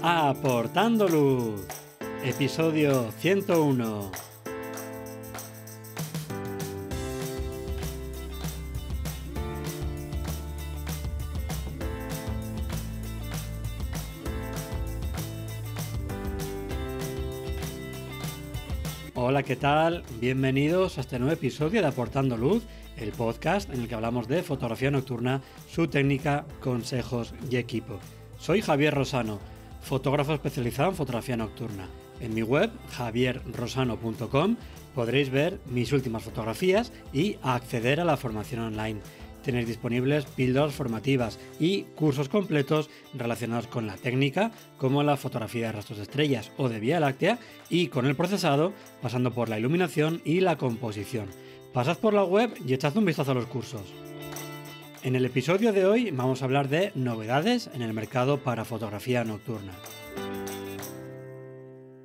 Aportando Luz, episodio 101. Hola, ¿qué tal? Bienvenidos a este nuevo episodio de Aportando Luz, el podcast en el que hablamos de fotografía nocturna, su técnica, consejos y equipo. Soy Javier Rosano fotógrafo especializado en fotografía nocturna. En mi web, javierrosano.com, podréis ver mis últimas fotografías y acceder a la formación online. Tenéis disponibles píldoras formativas y cursos completos relacionados con la técnica, como la fotografía de rastros de estrellas o de Vía Láctea, y con el procesado, pasando por la iluminación y la composición. Pasad por la web y echad un vistazo a los cursos. En el episodio de hoy vamos a hablar de novedades en el mercado para fotografía nocturna.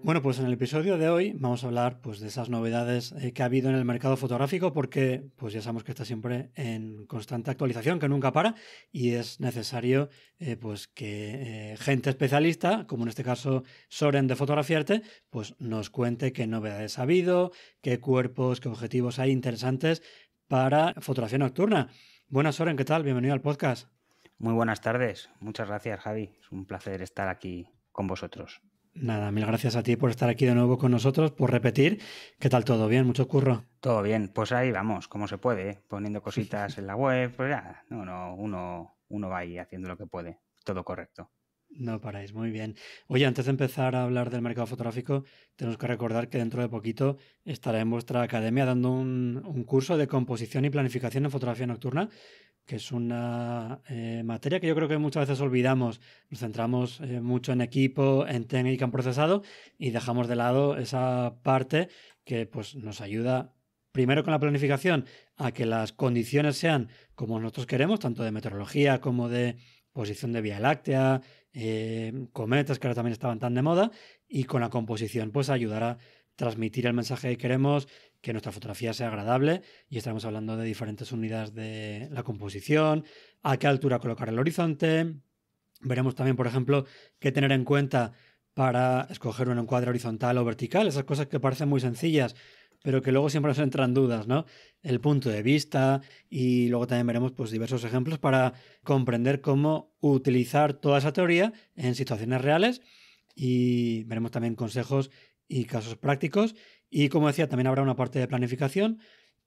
Bueno, pues en el episodio de hoy vamos a hablar pues, de esas novedades eh, que ha habido en el mercado fotográfico porque pues, ya sabemos que está siempre en constante actualización, que nunca para y es necesario eh, pues, que eh, gente especialista, como en este caso Soren de Fotografiarte, pues, nos cuente qué novedades ha habido, qué cuerpos, qué objetivos hay interesantes para fotografía nocturna. Buenas, Oren. ¿qué tal? Bienvenido al podcast. Muy buenas tardes. Muchas gracias, Javi. Es un placer estar aquí con vosotros. Nada, mil gracias a ti por estar aquí de nuevo con nosotros, por repetir. ¿Qué tal todo? ¿Bien? ¿Mucho curro? Todo bien. Pues ahí vamos, como se puede, ¿eh? poniendo cositas en la web, pues no, no, uno, uno va ahí haciendo lo que puede. Todo correcto. No paráis, muy bien. Oye, antes de empezar a hablar del mercado fotográfico, tenemos que recordar que dentro de poquito estaré en vuestra academia dando un, curso de composición y planificación en fotografía nocturna, que es una eh, materia que yo creo que muchas veces olvidamos. Nos centramos eh, mucho en equipo, en técnica, en procesado y dejamos de lado esa parte que pues, nos ayuda primero con la planificación a que las condiciones sean como nosotros queremos, tanto de meteorología como de posición de Vía Láctea, Em, cometas que ahora también estaban tan de moda y con la composición pues ayudará a transmitir el mensaje que queremos, que nuestra fotografía sea agradable y estaremos hablando de diferentes unidades de la composición, a qué altura colocar el horizonte, veremos también por ejemplo qué tener en cuenta para escoger un encuadre horizontal o vertical, esas cosas que parecen muy sencillas pero que luego siempre nos entran dudas, ¿no? El punto de vista y luego también veremos pues, diversos ejemplos para comprender cómo utilizar toda esa teoría en situaciones reales y veremos también consejos y casos prácticos y como decía también habrá una parte de planificación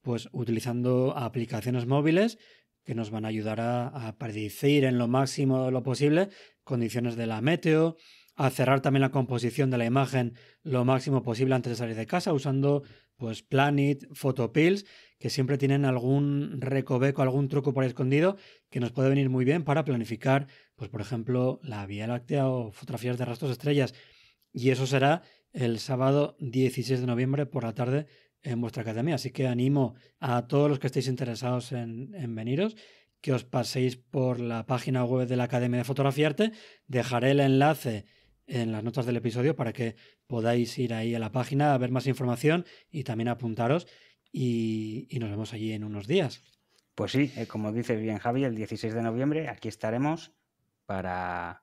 pues utilizando aplicaciones móviles que nos van a ayudar a, a predecir en lo máximo lo posible condiciones de la meteo, a cerrar también la composición de la imagen lo máximo posible antes de salir de casa usando pues Planet, Photopills, que siempre tienen algún recoveco, algún truco por escondido que nos puede venir muy bien para planificar, pues por ejemplo, la Vía Láctea o fotografías de rastros estrellas. Y eso será el sábado 16 de noviembre por la tarde en vuestra academia. Así que animo a todos los que estéis interesados en, en veniros que os paséis por la página web de la Academia de Fotografía Arte. Dejaré el enlace en las notas del episodio para que podáis ir ahí a la página a ver más información y también apuntaros y, nos vemos allí en unos días. Pues sí, eh, como dice bien Javi, el 16 de noviembre aquí estaremos para,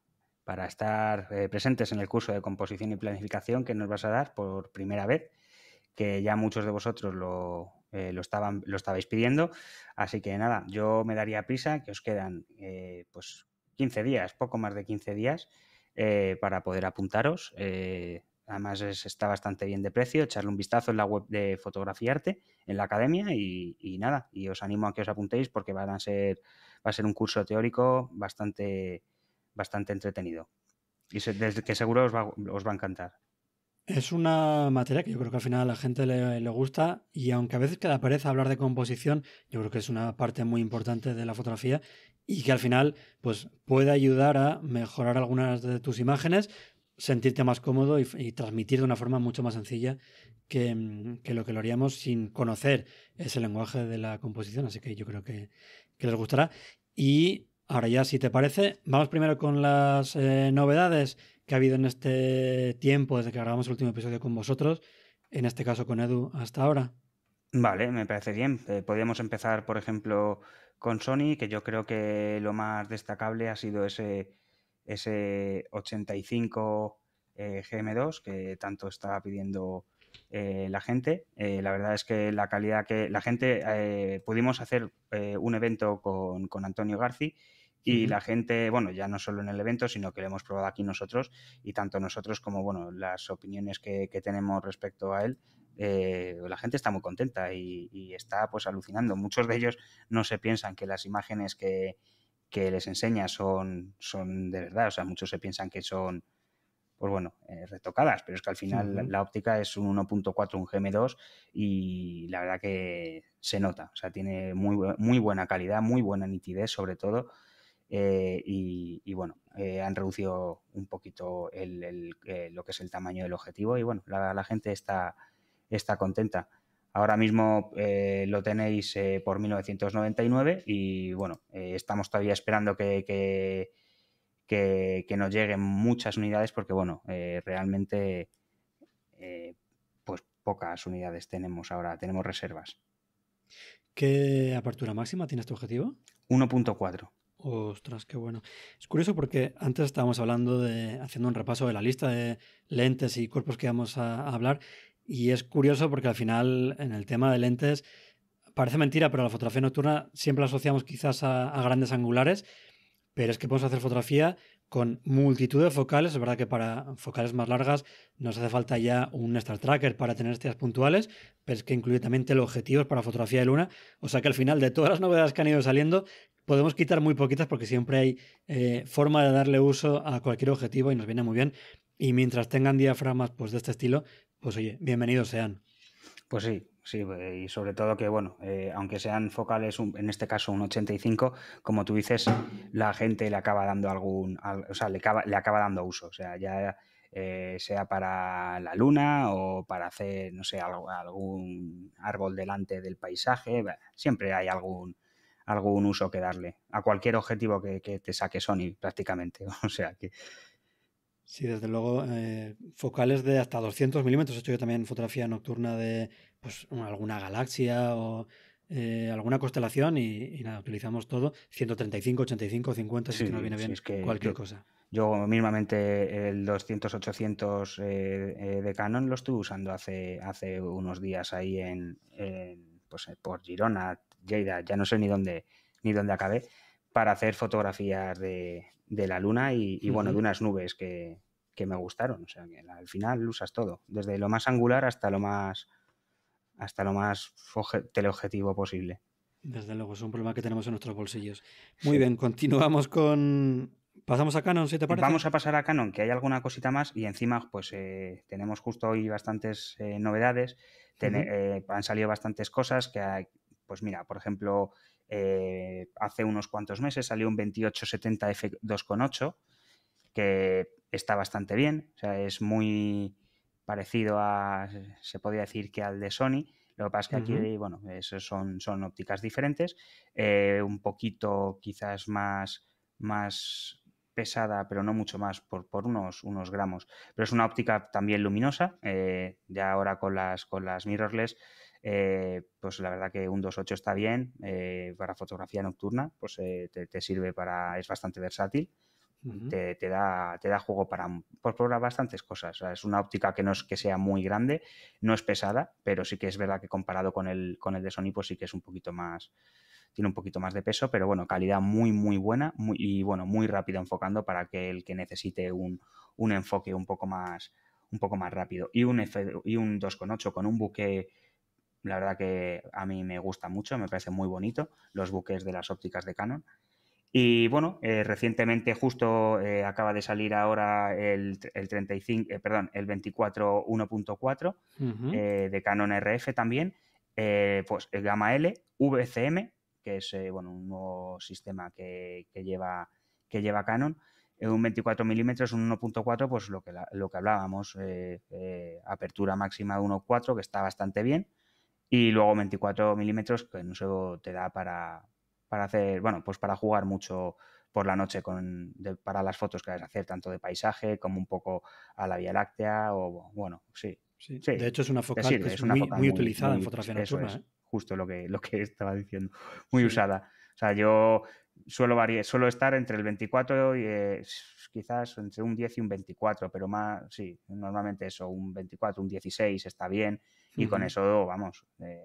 estar eh, presentes en el curso de composición y planificación que nos vas a dar por primera vez, que ya muchos de vosotros lo, eh, estaban, lo estabais pidiendo. Así que nada, yo me daría prisa, que os quedan pues 15 días, poco más de 15 días, para poder apuntaros. Además está bastante bien de precio. Echarle un vistazo en la web de Fotografía Arte en la academia y, nada. Y os animo a que os apuntéis porque van a ser, va a ser un curso teórico bastante, bastante entretenido. Y desde que seguro os va, a encantar. Es una materia que yo creo que al final a la gente le, le, gusta y aunque a veces queda pereza hablar de composición, yo creo que es una parte muy importante de la fotografía y que al final pues puede ayudar a mejorar algunas de tus imágenes sentirte más cómodo y, transmitir de una forma mucho más sencilla mm, que, lo que lo haríamos sin conocer ese lenguaje de la composición. Así que yo creo que, les gustará. Y ahora ya, si te parece, vamos primero con las eh, novedades que ha habido en este tiempo desde que grabamos el último episodio con vosotros, en este caso con Edu hasta ahora. Vale, me parece bien. Eh, podríamos empezar, por ejemplo, con Sony, que yo creo que lo más destacable ha sido ese ese 85 eh, GM2 que tanto está pidiendo eh, la gente. Eh, la verdad es que la calidad que la gente pudimos hacer un evento con, Antonio García y la gente, bueno, ya no solo en el evento, sino que lo hemos probado aquí nosotros y tanto nosotros como, bueno, las opiniones que, tenemos respecto a él, la gente está muy contenta y, está pues alucinando. Muchos de ellos no se piensan que las imágenes que, que les enseña son, son de verdad, o sea, muchos se piensan que son, pues bueno, eh, retocadas, pero es que al final la óptica es un 1.4, un GM2 y la verdad que se nota, o sea, tiene muy, muy buena calidad, muy buena nitidez sobre todo. Eh, y, bueno, eh, han reducido un poquito lo que es el tamaño del objetivo y bueno, la, gente está, está contenta. Ahora mismo eh, lo tenéis eh, por 1999 y bueno, eh, estamos todavía esperando que, que, nos lleguen muchas unidades porque bueno, realmente pues pocas unidades tenemos ahora, tenemos reservas. ¿Qué apertura máxima tiene este objetivo? 1.4. Ostras, qué bueno. Es curioso porque antes estábamos hablando de, haciendo un repaso de la lista de lentes y cuerpos que vamos a hablar y es curioso porque al final, en el tema de lentes, parece mentira, pero la fotografía nocturna siempre la asociamos quizás a, grandes angulares, pero es que podemos hacer fotografía con multitud de focales. Es verdad que para focales más largas nos hace falta ya un Star Tracker para tener estrellas puntuales, pero es que incluye también teleobjetivos para fotografía de luna. O sea que al final, de todas las novedades que han ido saliendo, podemos quitar muy poquitas porque siempre hay eh, forma de darle uso a cualquier objetivo y nos viene muy bien. Y mientras tengan diafragmas pues, de este estilo, pues oye, bienvenidos sean. Pues sí, sí, eh, y sobre todo que, bueno, eh, aunque sean focales, en este caso un 85, como tú dices, la gente le acaba dando algún, o sea, le acaba, dando uso, o sea, ya eh, sea para la luna o para hacer, no sé, algún árbol delante del paisaje, siempre hay algún, algún uso que darle a cualquier objetivo que, que te saque Sony prácticamente, o sea, que... Sí, desde luego, eh, focales de hasta 200 milímetros. He hecho yo también fotografía nocturna de pues, alguna galaxia o eh, alguna constelación y, nada, utilizamos todo. 135, 85, 50, si no viene bien cualquier cosa. Yo mínimamente el 200, 800 eh, de Canon lo estuve usando hace, hace unos días ahí en, pues, por Girona, Lleida, ya no sé ni dónde, ni dónde acabé, para hacer fotografías de, de la luna y, bueno, de unas nubes que, me gustaron. O sea, que al final usas todo, desde lo más angular hasta lo más hasta lo más teleobjetivo posible. Desde luego, es un problema que tenemos en nuestros bolsillos. Muy bien, continuamos con... Pasamos a Canon, si te parece. Vamos a pasar a Canon, que hay alguna cosita más y encima pues eh, tenemos justo hoy bastantes eh, novedades. Eh, han salido bastantes cosas que, hay, pues mira, por ejemplo, eh, hace unos cuantos meses salió un 2870 F2.8 que está bastante bien, es muy parecido a, se podría decir que al de Sony. Lo que pasa es que aquí, bueno, esos son, son ópticas diferentes, eh, un poquito quizás más, más pesada, pero no mucho más, por, unos, unos gramos. Pero es una óptica también luminosa, eh, ya ahora con las, con las mirrorless eh, pues la verdad que un 2.8 está bien. Eh, para fotografía nocturna, pues eh, te, sirve para. es bastante versátil. te, da, te da juego para, por pues, probar bastantes cosas. es una óptica que no es que sea muy grande, no es pesada, pero sí que es verdad que comparado con el, con el de Sony, pues sí que es un poquito más, tiene un poquito más de peso, pero bueno, calidad muy, muy buena y bueno, muy rápido enfocando para que el que necesite un, un enfoque un poco más, un poco más rápido. Y un, y un 2,8 con un buque la verdad que a mí me gusta mucho, me parece muy bonito los buques de las ópticas de Canon. Y bueno, eh, recientemente justo eh, acaba de salir ahora el, el 35, eh, perdón, el 24 1.4 de Canon RF también, pues el L, VCM, que es bueno, un nuevo sistema que, lleva, que lleva Canon. Un 24 milímetros, un 1.4, pues lo que, lo que hablábamos, apertura máxima de 1.4, que está bastante bien. Y luego 24 milímetros, que no solo te da para, para hacer, bueno, pues para jugar mucho por la noche con, para las fotos que vas a hacer, tanto de paisaje como un poco a la Vía Láctea, o bueno, sí. sí, de hecho, es una focal que es muy, utilizada en fotografía nocturna. ¿eh? Justo lo que, lo que estaba diciendo, muy usada. O sea, yo suelo, suelo estar entre el 24 y eh, quizás entre un 10 y un 24, pero más, sí, normalmente eso, un 24, un 16 está bien y con eso, vamos, eh,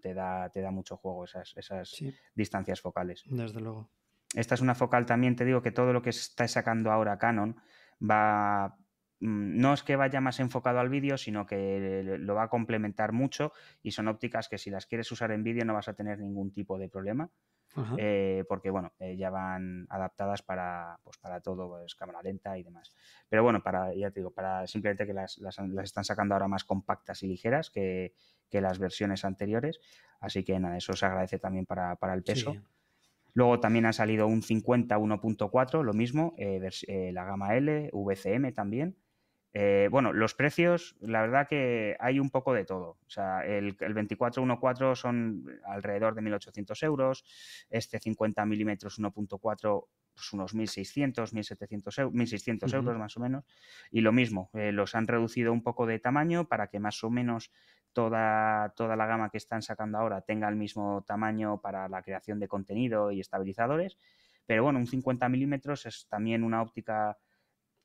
te, da, te da mucho juego esas, esas distancias focales. Desde luego. Esta es una focal también, te digo que todo lo que está sacando ahora Canon va mm, no es que vaya más enfocado al vídeo, sino que lo va a complementar mucho y son ópticas que si las quieres usar en vídeo no vas a tener ningún tipo de problema. Eh, porque bueno, eh, ya van adaptadas para, pues, para todo, pues, cámara lenta y demás. Pero bueno, para, ya te digo, para simplemente que las, están sacando ahora más compactas y ligeras que, que, las versiones anteriores, así que nada, eso se agradece también para, el peso. Luego también ha salido un 50 1.4, lo mismo, eh, la gama L, VCM también, eh, bueno, los precios, la verdad que hay un poco de todo. O sea, el, el 2414 son alrededor de 1.800 euros, este 50 milímetros 1.4 pues unos 1.600, 1.700 euros, 1.600 euros más o menos. Y lo mismo, eh, los han reducido un poco de tamaño para que más o menos toda, toda la gama que están sacando ahora tenga el mismo tamaño para la creación de contenido y estabilizadores. Pero bueno, un 50 milímetros es también una óptica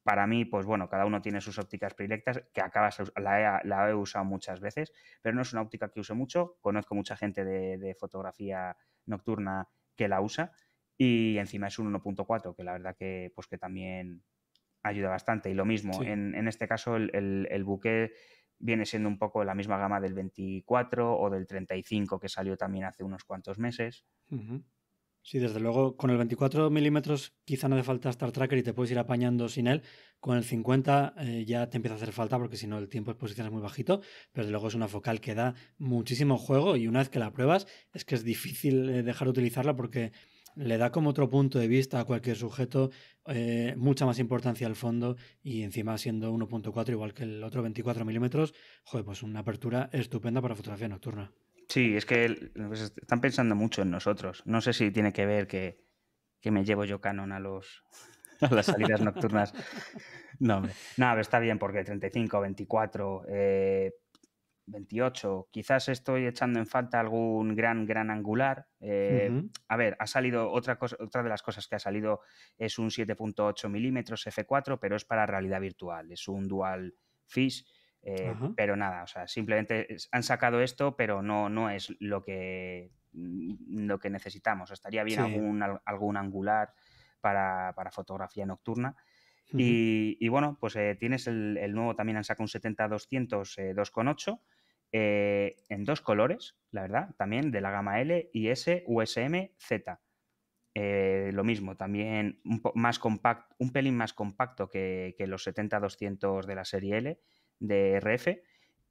para mí, pues bueno, cada uno tiene sus ópticas predilectas, que acabas, la he, la he usado muchas veces, pero no es una óptica que use mucho. Conozco mucha gente de, fotografía nocturna que la usa y encima es un 1.4, que la verdad que, pues que también ayuda bastante. Y lo mismo, en, este caso el, el, buque viene siendo un poco la misma gama del 24 o del 35 que salió también hace unos cuantos meses. Sí, desde luego, con el 24 milímetros quizá no hace falta Star Tracker y te puedes ir apañando sin él. Con el 50 eh, ya te empieza a hacer falta porque si no el tiempo de exposición es muy bajito, pero desde luego es una focal que da muchísimo juego y una vez que la pruebas es que es difícil eh, dejar de utilizarla porque le da como otro punto de vista a cualquier sujeto, eh, mucha más importancia al fondo y encima siendo 1.4 igual que el otro 24 milímetros, joder, pues una apertura estupenda para fotografía nocturna. Sí, es que pues, están pensando mucho en nosotros. No sé si tiene que ver que, me llevo yo canon a, los, las salidas nocturnas. No, hombre. no, está bien porque 35, 24, 28. Quizás estoy echando en falta algún gran, gran angular. Eh, a ver, ha salido otra, cosa, otra de las cosas que ha salido es un 7.8 milímetros F4, pero es para realidad virtual. Es un dual fish eh, pero nada, o simplemente han sacado esto, pero no, no es lo que, mm, lo que necesitamos. Estaría bien algún, angular para, fotografía nocturna. y, bueno, pues eh, tienes el, nuevo, también han sacado un 70-200 eh, 2.8 eh, en dos colores, la verdad, también de la gama L, y S USM, Z. lo mismo, también un, más un pelín más compacto que, que los 70-200 de la serie L de RF,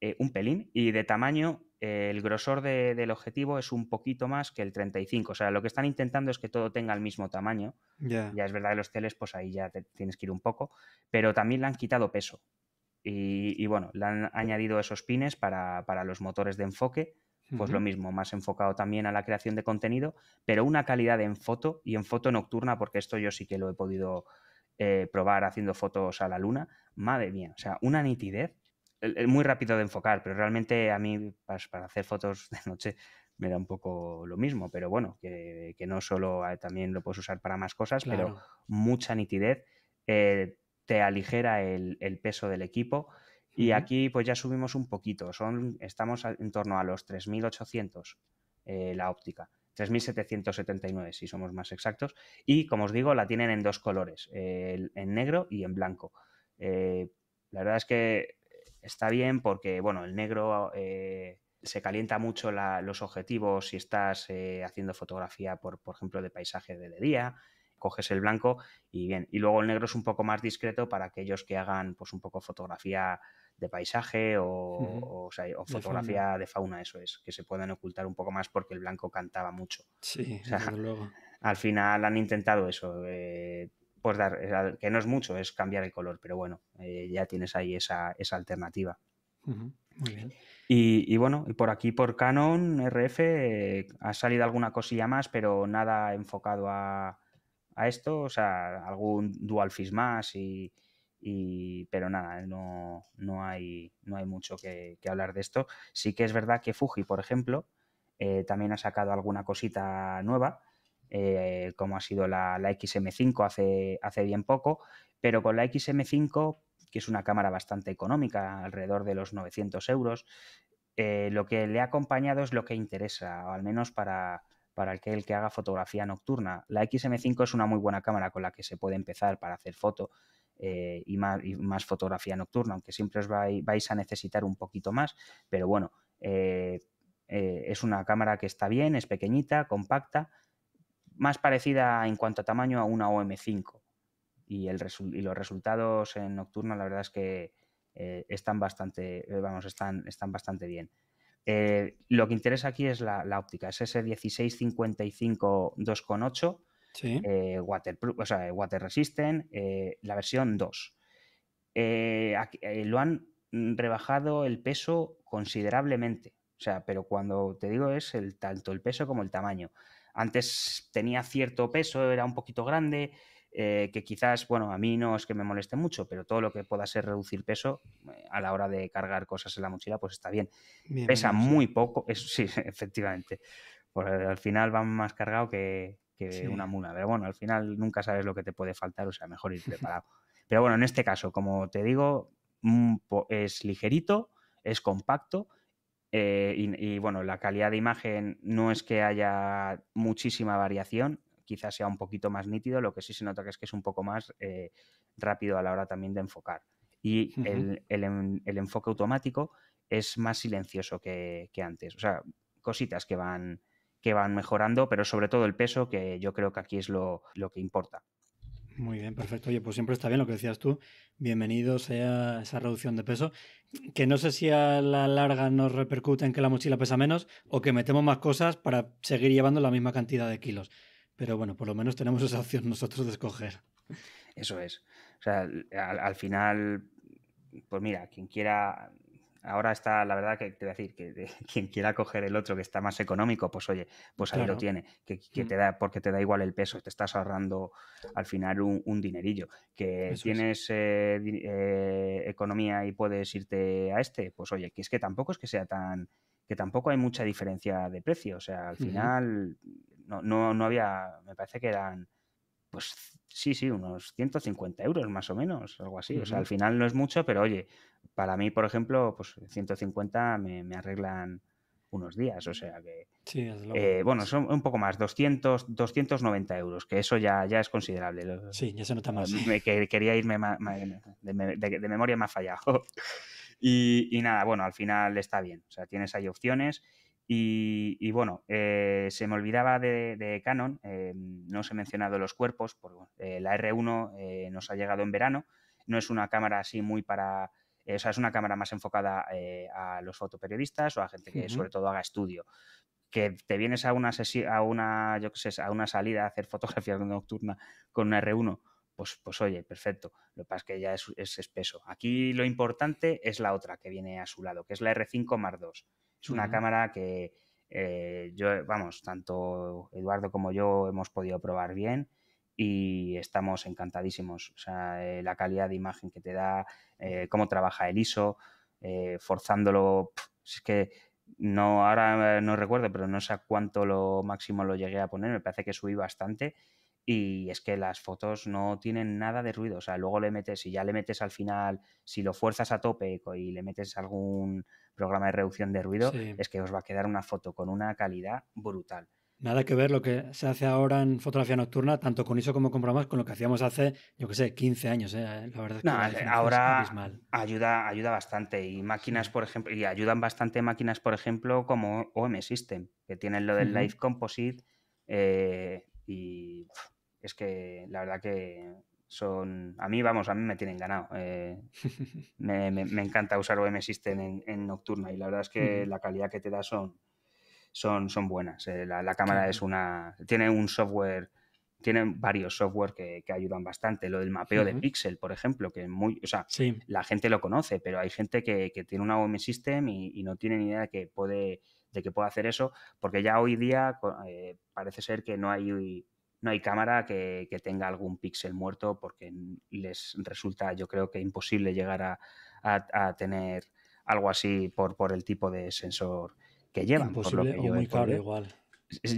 eh, un pelín, y de tamaño eh, el grosor del objetivo es un poquito más que el 35. O sea, lo que están intentando es que todo tenga el mismo tamaño. Ya es verdad que los teles, pues ahí ya tienes que ir un poco, pero también le han quitado peso. Y, bueno, le han añadido esos pines para, los motores de enfoque, pues lo mismo, más enfocado también a la creación de contenido, pero una calidad en foto y en foto nocturna, porque esto yo sí que lo he podido eh, probar haciendo fotos a la luna. Madre mía, o sea, una nitidez muy rápido de enfocar, pero realmente a mí para, hacer fotos de noche me da un poco lo mismo, pero bueno, que, no solo eh, también lo puedes usar para más cosas, pero mucha nitidez eh, te aligera el, peso del equipo y aquí pues ya subimos un poquito, son, estamos en torno a los 3.800 eh, la óptica. 3.779, si somos más exactos. Y como os digo, la tienen en dos colores, en negro y en blanco. la verdad es que está bien porque, bueno, el negro eh, se calienta mucho los objetivos si estás eh, haciendo fotografía, por, por ejemplo, de paisaje de día, coges el blanco y bien. Y luego el negro es un poco más discreto para aquellos que hagan, pues, un poco fotografía de paisaje o, fotografía de fauna. eso es, que se puedan ocultar un poco más porque el blanco cantaba mucho. Sí, luego. Al final han intentado eso, eh, pues dar, eh, que no es mucho, es cambiar el color, pero bueno, eh, ya tienes ahí esa, esa alternativa. Muy bien. Y, y, bueno, y por aquí, por Canon, RF, eh, ha salido alguna cosilla más, pero nada enfocado a, a esto, o sea, algún DualFish más y, pero nada, no, hay, no hay mucho que, hablar de esto. Sí que es verdad que Fuji, por ejemplo, también ha sacado alguna cosita nueva, eh, como ha sido la, XM5 hace, hace bien poco, pero con la XM5, que es una cámara bastante económica, alrededor de los 900 euros, eh, lo que le ha acompañado es lo que interesa, o al menos para, para aquel que haga fotografía nocturna. La XM5 es una muy buena cámara con la que se puede empezar para hacer foto eh, y, más, fotografía nocturna, aunque siempre os vais, a necesitar un poquito más, pero bueno, es una cámara que está bien, es pequeñita, compacta más parecida en cuanto a tamaño a una OM5. Y, los resultados en nocturno, la verdad es que eh, están bastante, eh, vamos, están, están bastante bien. Eh, lo que interesa aquí es la, óptica, es ese 1655 2.8, o water resistant, la versión 2. lo han rebajado el peso considerablemente, o sea, pero cuando te digo es el, tanto el peso como el tamaño antes tenía cierto peso, era un poquito grande, eh, que quizás, bueno, a mí no es que me moleste mucho, pero todo lo que pueda ser reducir peso eh, a la hora de cargar cosas en la mochila, pues está bien. Pesa muy poco, eso sí, efectivamente. Pues, eh, al final va más cargado que, una mula, pero bueno, al final nunca sabes lo que te puede faltar, o sea, mejor ir preparado. pero bueno, en este caso, como te digo, mm, es ligerito, es compacto eh, y, bueno, la calidad de imagen no es que haya muchísima variación, quizás sea un poquito más nítido, lo que sí se nota que es que es un poco más eh, rápido a la hora también de enfocar. Y el, el, enfoque automático es más silencioso que, antes. O sea, cositas que van, que van mejorando, pero sobre todo el peso, que yo creo que aquí es lo que importa. Muy bien, perfecto. Oye, pues siempre está bien lo que decías tú. Bienvenido sea esa reducción de peso. Que no sé si a la larga nos repercute en que la mochila pesa menos o que metemos más cosas para seguir llevando la misma cantidad de kilos. Pero bueno, por lo menos tenemos esa opción nosotros de escoger. Eso es. O sea, al, final, pues mira, quien quiera Ahora está, la verdad que te voy a decir, que quien quiera coger el otro que está más económico, pues oye, pues ahí lo tiene, que, mm. te da, porque te da igual el peso, te estás ahorrando al final un, dinerillo. Que tienes eh, eh, economía y puedes irte a este, pues oye, que es que tampoco es que sea tan, que tampoco hay mucha diferencia de precio, o sea, al final no, no había, me parece que eran pues sí, sí, unos 150 euros más o menos, algo así. O sea, al final no es mucho, pero oye, para mí, por ejemplo, pues 150 me, me arreglan unos días, o sea que... Sí, eh, bueno, son un poco más, 200, 290 euros, que eso ya, ya es considerable. sí, ya se nota más. quería irme de, memoria, me ha fallado. y, y, nada, bueno, al final está bien. O sea, tienes ahí opciones y, bueno, eh, se me olvidaba de, Canon, eh, no os he mencionado los cuerpos, porque eh, la R1 nos ha llegado en verano, no es una cámara así muy para, o sea, es una cámara más enfocada a los fotoperiodistas o a gente que sobre todo haga estudio que te vienes a una a una, yo a una salida a hacer fotografías nocturna con una R1, pues, pues oye, perfecto. Lo que pasa es que ya es, espeso. Aquí lo importante es la otra que viene a su lado, que es la R5 más 2. Es una cámara que eh, yo, vamos, tanto Eduardo como yo hemos podido probar bien y estamos encantadísimos. O sea, eh, la calidad de imagen que te da, eh, cómo trabaja el ISO, forzándolo, es que no, ahora no recuerdo, pero no sé a cuánto lo máximo lo llegué a poner, me parece que subí bastante y es que las fotos no tienen nada de ruido. O sea, luego le metes, si ya le metes al final, si lo fuerzas a tope y le metes algún programa de reducción de ruido, es que os va a quedar una foto con una calidad brutal. Nada que ver lo que se hace ahora en fotografía nocturna, tanto con ISO como con programas, con lo que hacíamos hace, yo que sé, 15 años. ¿eh? La verdad es que eh, ahora ayuda, ayuda bastante. Y máquinas, por ejemplo, y ayudan bastante máquinas, por ejemplo, como OM System, que tienen lo del Live Composite. Eh, y es que la verdad que son. A mí, vamos, a mí me tienen ganado. Eh, me, me, encanta usar OM System en, nocturna y la verdad es que la calidad que te da son, son, son buenas. Eh, la, cámara es una. Tiene un software. Tiene varios software que, ayudan bastante. Lo del mapeo de pixel, por ejemplo, que es muy. O sea, la gente lo conoce, pero hay gente que, tiene una OM System y, no tiene ni idea de que puede de que puede hacer eso, porque ya hoy día eh, parece ser que no hay no hay cámara que, que tenga algún píxel muerto porque les resulta, yo creo que imposible llegar a, tener algo así por, por el tipo de sensor que llevan. Imposible o muy caro igual.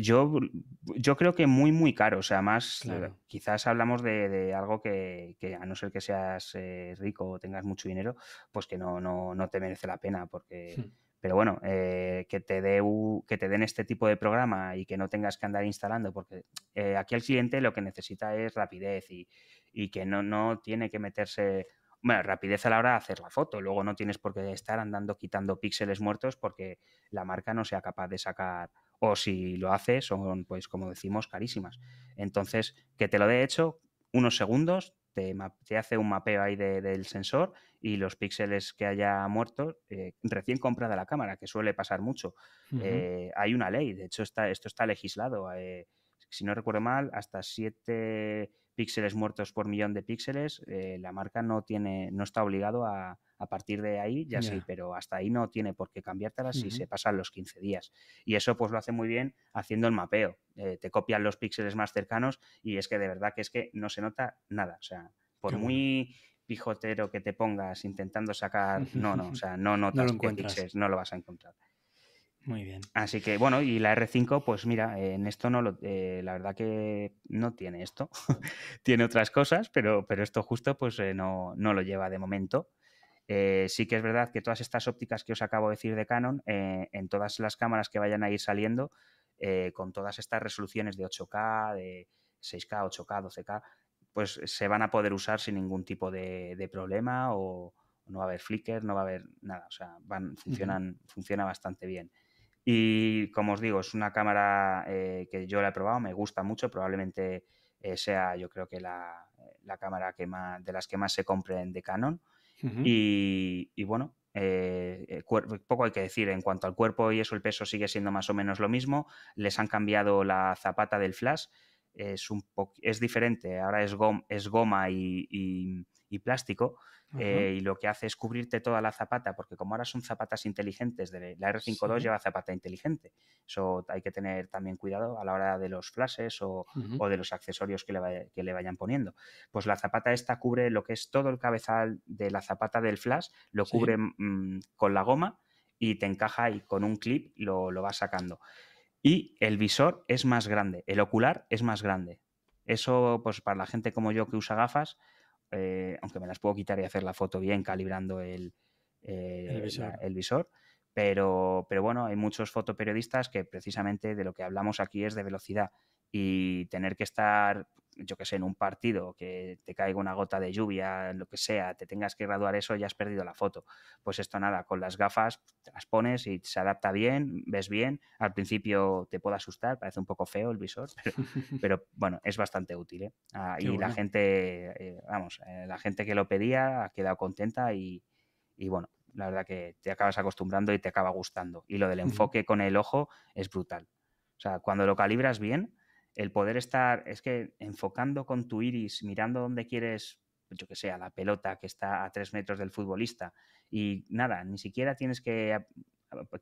Yo, yo creo que muy, muy caro. O sea, más eh, quizás hablamos de, algo que, a no ser que seas eh, rico o tengas mucho dinero, pues que no, no, te merece la pena porque, hmm. Pero bueno, eh, que, te den este tipo de programa y que no tengas que andar instalando, porque eh, aquí el cliente lo que necesita es rapidez y, que no, no tiene que meterse bueno, rapidez a la hora de hacer la foto. Luego no tienes por qué estar andando quitando píxeles muertos porque la marca no sea capaz de sacar, o si lo hace, son, pues como decimos, carísimas. Entonces, que te lo dé hecho unos segundos, te, hace un mapeo ahí del sensor y los píxeles que haya muerto eh, recién comprada la cámara, que suele pasar mucho. Eh, hay una ley, de hecho está, esto está legislado. Eh, si no recuerdo mal, hasta siete píxeles muertos por millón de píxeles, eh, la marca no tiene, no está obligado a, partir de ahí, ya sé, pero hasta ahí no tiene por qué cambiártelas si se pasan los 15 días. Y eso pues lo hace muy bien haciendo el mapeo. Eh, te copian los píxeles más cercanos y es que de verdad que es que no se nota nada. O sea, por muy pijotero que te pongas intentando sacar, no, no, o sea, no notas no píxeles, no lo vas a encontrar. Muy bien. Así que bueno, y la R5, pues mira, en esto no lo, eh, la verdad que no tiene esto, tiene otras cosas, pero, pero esto justo pues eh, no, lo lleva de momento. Eh, sí que es verdad que todas estas ópticas que os acabo de decir de Canon, en todas las cámaras que vayan a ir saliendo, con todas estas resoluciones de 8K, de 6K, 8K, 12K, pues se van a poder usar sin ningún tipo de, problema o no va a haber flicker, no va a haber nada, o sea, van, funcionan, funciona bastante bien. Y como os digo, es una cámara eh, que yo la he probado, me gusta mucho, probablemente eh, sea yo creo que eh, la, cámara que más, de las que más se compren de Canon. y, bueno, poco hay que decir en cuanto al cuerpo y eso, el peso sigue siendo más o menos lo mismo. Les han cambiado la zapata del flash, es, un es diferente, ahora es, es goma y y plástico, eh, y lo que hace es cubrirte toda la zapata, porque como ahora son zapatas inteligentes, de la R52 lleva zapata inteligente. Eso hay que tener también cuidado a la hora de los flashes o, de los accesorios que le, que le, vayan poniendo. Pues la zapata esta cubre lo que es todo el cabezal de la zapata del flash, lo cubre mm, con la goma y te encaja y con un clip lo, lo vas sacando. Y el visor es más grande, el ocular es más grande. Eso, pues para la gente como yo que usa gafas, eh, aunque me las puedo quitar y hacer la foto bien calibrando eh, el, visor. Pero, pero bueno, hay muchos fotoperiodistas que precisamente de lo que hablamos aquí es de velocidad y tener que estar yo que sé, en un partido que te caiga una gota de lluvia, lo que sea, te tengas que graduar eso, ya has perdido la foto. Pues esto nada, con las gafas te las pones y se adapta bien, ves bien. Al principio te puede asustar, parece un poco feo el visor, pero, bueno, es bastante útil. ¿eh? Ah, y la gente, eh, vamos, eh, la gente que lo pedía ha quedado contenta y, y bueno, la verdad que te acabas acostumbrando y te acaba gustando. Y lo del enfoque con el ojo es brutal. O sea, cuando lo calibras bien, el poder estar, es que enfocando con tu iris, mirando dónde quieres, pues, yo que sé, la pelota que está a tres metros del futbolista, y nada, ni siquiera tienes que,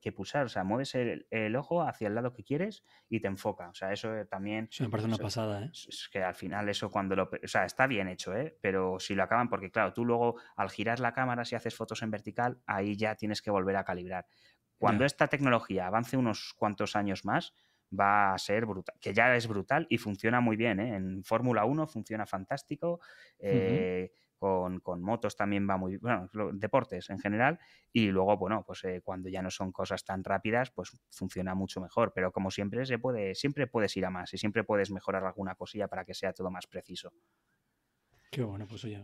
que pulsar, o sea, mueves el, ojo hacia el lado que quieres y te enfoca, o sea, eso eh, también... me parece una pasada, ¿eh? Es que al final eso cuando lo... O sea, está bien hecho, ¿eh? Pero si lo acaban, porque claro, tú luego al girar la cámara, si haces fotos en vertical, ahí ya tienes que volver a calibrar. Cuando esta tecnología avance unos cuantos años más, va a ser brutal, que ya es brutal y funciona muy bien. ¿eh? En Fórmula 1 funciona fantástico, eh, con, motos también va muy bueno, deportes en general, y luego, bueno, pues eh, cuando ya no son cosas tan rápidas, pues funciona mucho mejor, pero como siempre, se puede, siempre puedes ir a más y siempre puedes mejorar alguna cosilla para que sea todo más preciso. Qué bueno, pues oye,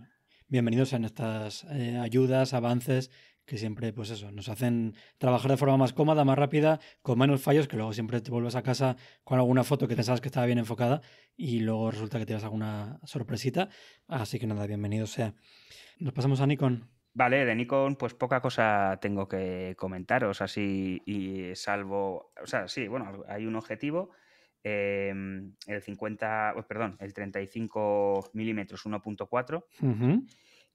bienvenidos a estas ayudas, avances que siempre, pues eso, nos hacen trabajar de forma más cómoda, más rápida, con menos fallos, que luego siempre te vuelves a casa con alguna foto que pensabas que estaba bien enfocada y luego resulta que tienes alguna sorpresita. Así que nada, bienvenido sea. Nos pasamos a Nikon. Vale, de Nikon, pues poca cosa tengo que comentaros, así y salvo. O sea, sí, bueno, hay un objetivo. Eh, el 50, perdón, el 35 milímetros 1.4.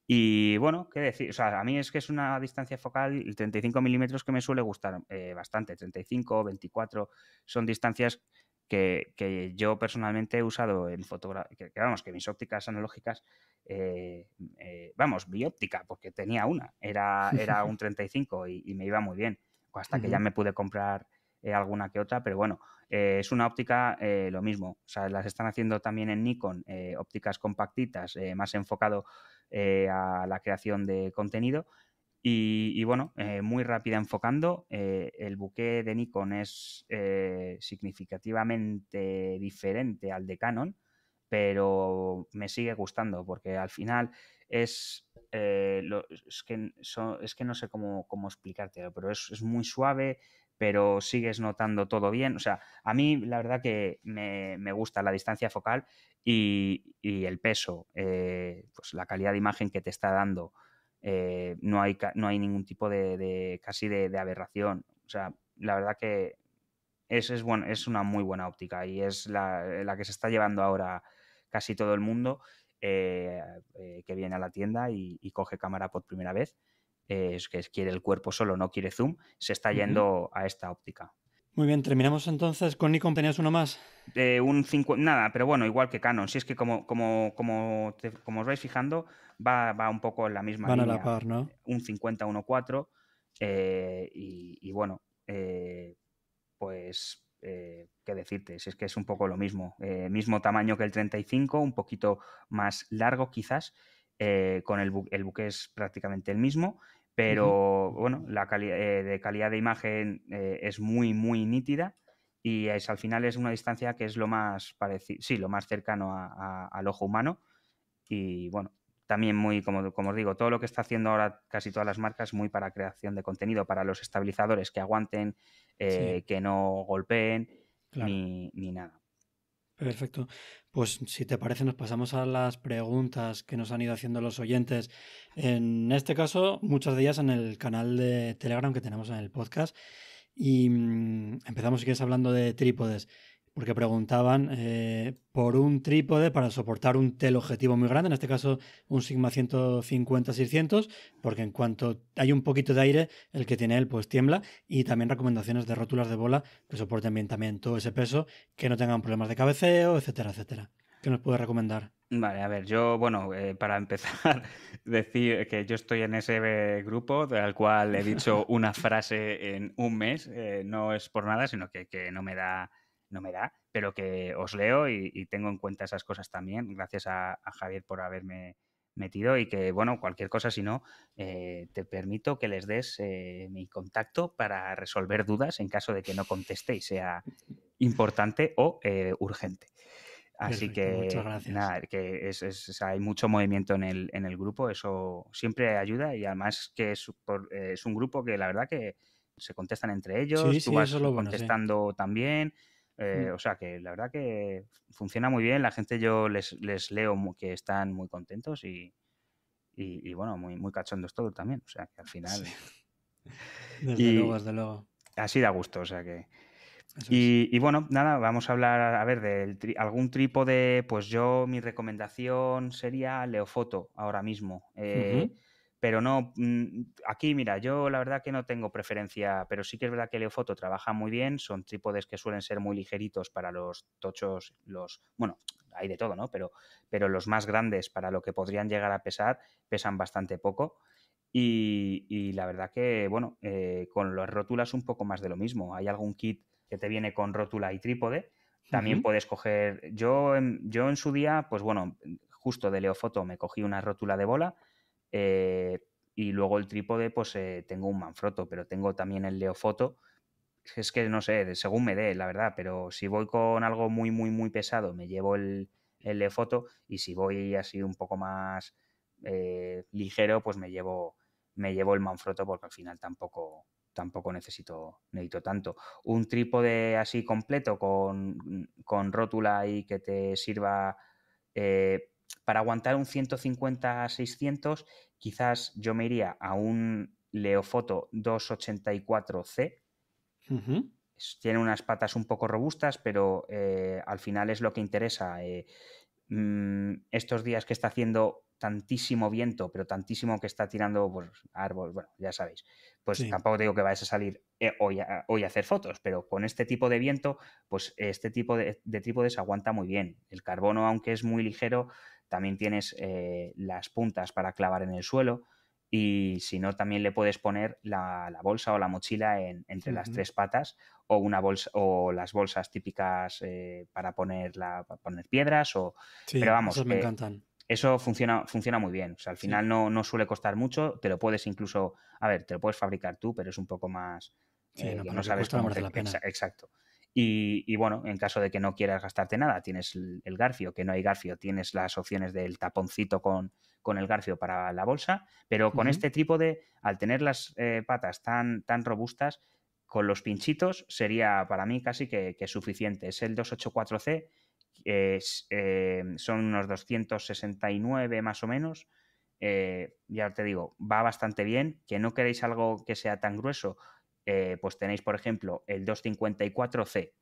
Y bueno, qué decir, o sea, a mí es que es una distancia focal, el 35 milímetros que me suele gustar eh, bastante, 35, 24, son distancias que, yo personalmente he usado en fotografía, que, vamos, que mis ópticas analógicas, eh, eh, vamos, bióptica, porque tenía una, era, era un 35 y, y me iba muy bien, hasta que ya me pude comprar eh, alguna que otra, pero bueno, eh, es una óptica eh, lo mismo, o sea, las están haciendo también en Nikon, eh, ópticas compactitas, más enfocado a la creación de contenido. Y, bueno, muy rápida enfocando, el buque de Nikon es significativamente diferente al de Canon, pero me sigue gustando porque al final es, es, que, no sé cómo, cómo explicártelo, pero es, es muy suave, pero sigues notando todo bien. O sea, a mí la verdad que me, gusta la distancia focal y, el peso, eh, pues la calidad de imagen que te está dando. Eh, no, hay, no hay ningún tipo de, casi de, aberración. O sea, la verdad que es, bueno, es una muy buena óptica y es la, que se está llevando ahora casi todo el mundo eh, que viene a la tienda y, coge cámara por primera vez es que quiere el cuerpo solo, no quiere zoom, se está yendo a esta óptica. Muy bien, terminamos entonces con Nikon, ¿tenías uno más? Eh, un nada, pero bueno, igual que Canon, si es que como, como, como, como os vais fijando, va, un poco en la misma Van línea. a la par, ¿no? Un 50, 1.4 eh, y, bueno, eh, pues qué decirte, si es que es un poco lo mismo, mismo tamaño que el 35, un poquito más largo quizás, eh, con el, el, buque es prácticamente el mismo, pero bueno, la eh, de calidad de imagen eh, es muy, muy nítida y es, al final es una distancia que es lo más parecido, sí, lo más cercano a, al ojo humano y bueno, también muy, como, como os digo, todo lo que está haciendo ahora casi todas las marcas, muy para creación de contenido, para los estabilizadores que aguanten, que no golpeen ni nada. Perfecto. Pues si te parece, nos pasamos a las preguntas que nos han ido haciendo los oyentes. En este caso, muchas de ellas en el canal de Telegram que tenemos en el podcast. Y mm, empezamos, si quieres, hablando de trípodes porque preguntaban eh, por un trípode para soportar un teleobjetivo muy grande, en este caso un Sigma 150-600, porque en cuanto hay un poquito de aire, el que tiene él pues tiembla, y también recomendaciones de rótulas de bola que soporten bien también todo ese peso, que no tengan problemas de cabeceo, etcétera, etcétera. ¿Qué nos puede recomendar? Vale, a ver, yo, bueno, eh, para empezar, decir que yo estoy en ese eh, grupo del cual he dicho una frase en un mes, no es por nada, sino que no me da no me da, pero que os leo y, tengo en cuenta esas cosas también. Gracias a, Javier por haberme metido y que, bueno, cualquier cosa, si no, eh, te permito que les des eh, mi contacto para resolver dudas en caso de que no conteste y sea importante o eh, urgente. Así que, nada, que hay mucho movimiento en el, grupo, eso siempre ayuda y además que es, un grupo que la verdad que se contestan entre ellos, tú vas contestando también, eh, mm. O sea que la verdad que funciona muy bien, la gente yo les, leo que están muy contentos y, bueno, muy, muy cachondos todo también. O sea que al final... Desde luego, desde luego. Así da gusto, o sea que... Y, bueno, nada, vamos a hablar, a ver, de tri algún de pues yo mi recomendación sería Leofoto ahora mismo. Eh, pero no, mm, aquí mira, yo la verdad que no tengo preferencia, pero sí que es verdad que Leofoto trabaja muy bien, son trípodes que suelen ser muy ligeritos para los tochos, los, bueno, hay de todo, ¿no? Pero, pero los más grandes para lo que podrían llegar a pesar, pesan bastante poco. Y, la verdad que, bueno, eh, con las rótulas un poco más de lo mismo. Hay algún kit que te viene con rótula y trípode, también puedes coger, yo, yo en su día, pues bueno, justo de Leofoto me cogí una rótula de bola, eh, y luego el trípode, pues eh, tengo un Manfrotto, pero tengo también el Leofoto. Es que no sé, según me dé, la verdad, pero si voy con algo muy, muy, muy pesado, me llevo el, Leofoto y si voy así un poco más eh, ligero, pues me llevo, me llevo el Manfrotto porque al final tampoco, tampoco necesito, necesito tanto. Un trípode así completo con, rótula y que te sirva eh, para aguantar un 150-600, quizás yo me iría a un Leofoto 284C. Tiene unas patas un poco robustas, pero eh, al final es lo que interesa. Eh, mm, estos días que está haciendo tantísimo viento, pero tantísimo que está tirando pues, árboles, bueno, ya sabéis, pues tampoco digo que vayas a salir eh, hoy, a, hacer fotos, pero con este tipo de viento, pues este tipo de, de trípodes aguanta muy bien. El carbono, aunque es muy ligero, también tienes eh, las puntas para clavar en el suelo y si no, también le puedes poner la, bolsa o la mochila entre las tres patas o una bolsa o las bolsas típicas eh, para, poner la, poner piedras o... Pero vamos, eh, Eso funciona, funciona muy bien. al final no, no suele costar mucho. Te lo puedes incluso, a ver, te lo puedes fabricar tú, pero es un poco más, no, sabes cómo Exacto. Y, bueno, en caso de que no quieras gastarte nada, tienes el garfio, que no hay garfio, tienes las opciones del taponcito con, con el garfio para la bolsa, pero con este trípode, al tener las eh, patas tan, tan robustas, con los pinchitos sería para mí casi que, suficiente. Es el 284C, eh, son unos 269 más o menos. Eh, ya te digo, va bastante bien. Que no queréis algo que sea tan grueso, eh, pues tenéis, por ejemplo, el 254C.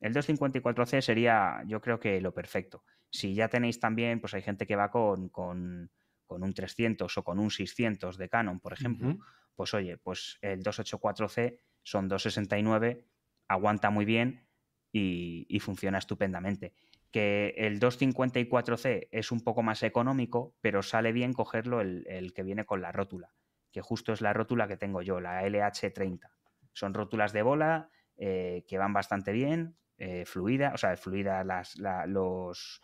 El 254C sería, yo creo que lo perfecto. Si ya tenéis también, pues hay gente que va con, con, un 300 o con un 600 de Canon, por ejemplo, pues oye, pues el 284C son 269, aguanta muy bien y, funciona estupendamente que el 254C es un poco más económico, pero sale bien cogerlo el, que viene con la rótula que justo es la rótula que tengo yo, la LH30. Son rótulas de bola eh, que van bastante bien, eh, fluida, o sea, fluida las, los,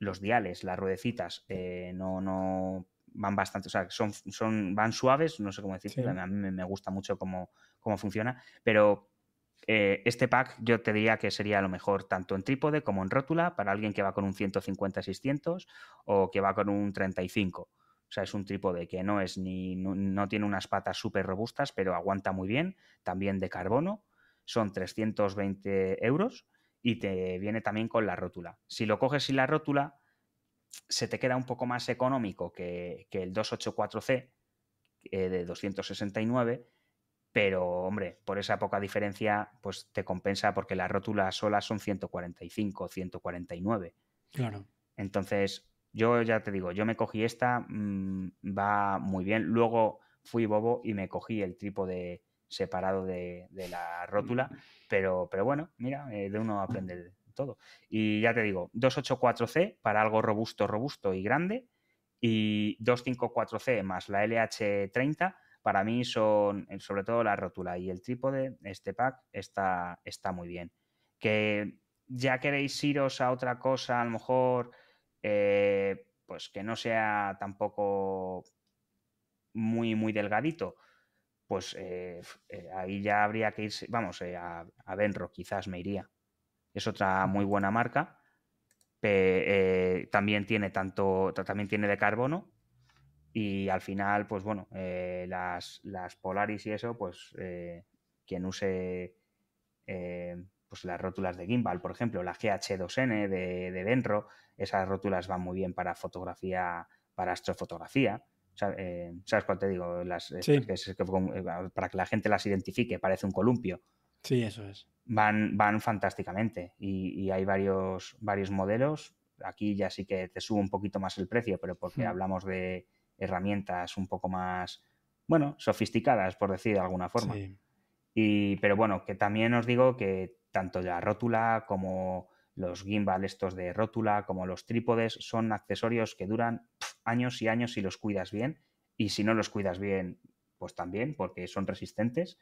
los diales, las ruedecitas, eh, no, no van bastante, o sea, son, van suaves, no sé cómo decirlo, a mí me gusta mucho cómo, funciona, pero este pack yo te diría que sería lo mejor tanto en trípode como en rótula para alguien que va con un 150-600 o que va con un 35. O sea, es un trípode que no es ni. no, tiene unas patas súper robustas, pero aguanta muy bien. También de carbono. Son 320 euros y te viene también con la rótula. Si lo coges sin la rótula, se te queda un poco más económico que, el 284C eh, de 269, pero hombre, por esa poca diferencia, pues te compensa porque la rótula sola son 145, 149. Claro. Entonces, yo ya te digo, yo me cogí esta, mm, va muy bien. Luego fui bobo y me cogí el trípode separado de, la rótula, pero, pero bueno, mira, eh, de uno aprende todo. Y ya te digo, 284C para algo robusto, robusto y grande, y 254C más la LH30 para mí son eh, sobre todo la rótula y el trípode, este pack está, está muy bien. Que ya queréis iros a otra cosa, a lo mejor eh, pues que no sea tampoco muy, muy delgadito, pues eh, eh, ahí ya habría que irse, vamos, a, a, Benro quizás me iría. Es otra muy buena marca. también tiene tanto, también tiene de carbono y al final, pues bueno, las, las, Polaris y eso, pues quien use eh, pues las rótulas de gimbal, por ejemplo, la GH2N de, de Benro, esas rótulas van muy bien para fotografía, para astrofotografía. Eh, ¿Sabes cuál te digo? para que la gente las identifique, parece un columpio. Sí, eso es. Van, van fantásticamente y, hay varios, varios modelos. Aquí ya sí que te subo un poquito más el precio, pero porque hmm. hablamos de herramientas un poco más, bueno, sofisticadas, por decir de alguna forma. Y, pero bueno, que también os digo que tanto la rótula como los gimbal estos de rótula, como los trípodes, son accesorios que duran años y años si los cuidas bien. Y si no los cuidas bien, pues también, porque son resistentes.